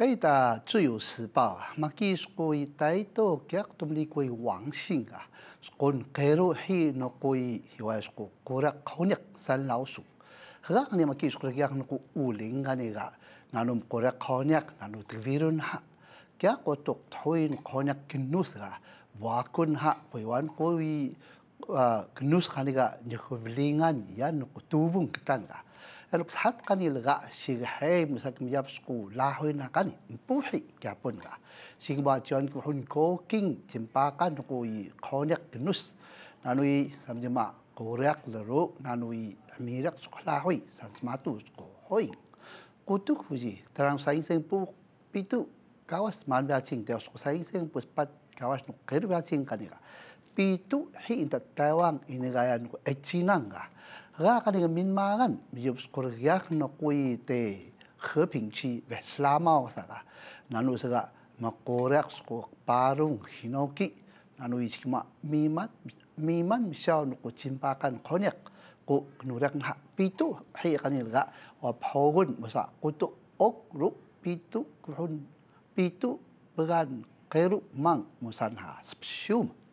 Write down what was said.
该打《自由时报》啊，马基斯可以带到格多里可以王姓啊，跟格鲁希诺可以有爱说过拉考尼三老鼠，何阿尼马基斯可以阿诺古乌林阿尼个，阿诺格拉考尼阿诺特维伦哈，格我读托因考尼根努斯啊，瓦昆哈维万可以啊根努斯阿尼个尼克维林阿尼阿诺古杜翁格丹个。Aluk sahat kani lega sih hai musa kemjap suku lahui nak kani empuhi kiapun ga. Lah. Sih bacaan kuhun koking cempakan kui konyak genus. Nanui samjema koreak leru nanui amirak suku lahui samsmatu suku hoi. Kutuk huji terang saing seng pu pitu kawas man bacing teos suku saing seng pu sepat kawas nuk kiri bacing kani ga. Lah pitu hi ta tawang ini gayan ko e eh, chinang ga ga ka ni min ma gan mi yob skor ga no kui te he ping chi ve sla ma o sa ga na nu sa ga ma ko ra sko parung hinoki na nu ichi ma mi ma mi man mi sha no ko chim pa kan ko ne ko nu ra ha pitu hi ka ni ga wa pho gun ma sa ku tu ok ru pitu ku hun pitu began keru mang musanha spesium